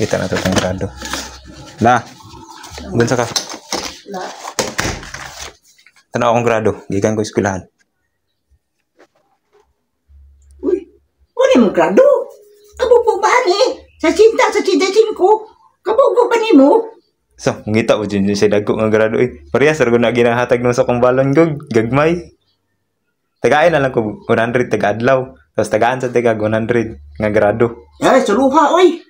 Kita na ito tangrado. La. Gunsa ka? La. Tanaw akong grado. Gikan ko eskulahan. Uy, wala mo grado. Kabo po ba ni? Sa cinta, sa cinta-cin ko. Kabo ko ba ni mo? So, ngita mo dyan siya dagko nga grado eh. Parehas, sargo na ginahatag nung sa kong balon ko, gagmay. Tagain na lang ko 100 taga-adlaw. Tapos tagaan sa taga 100 nga grado. Ay, suluha, oy!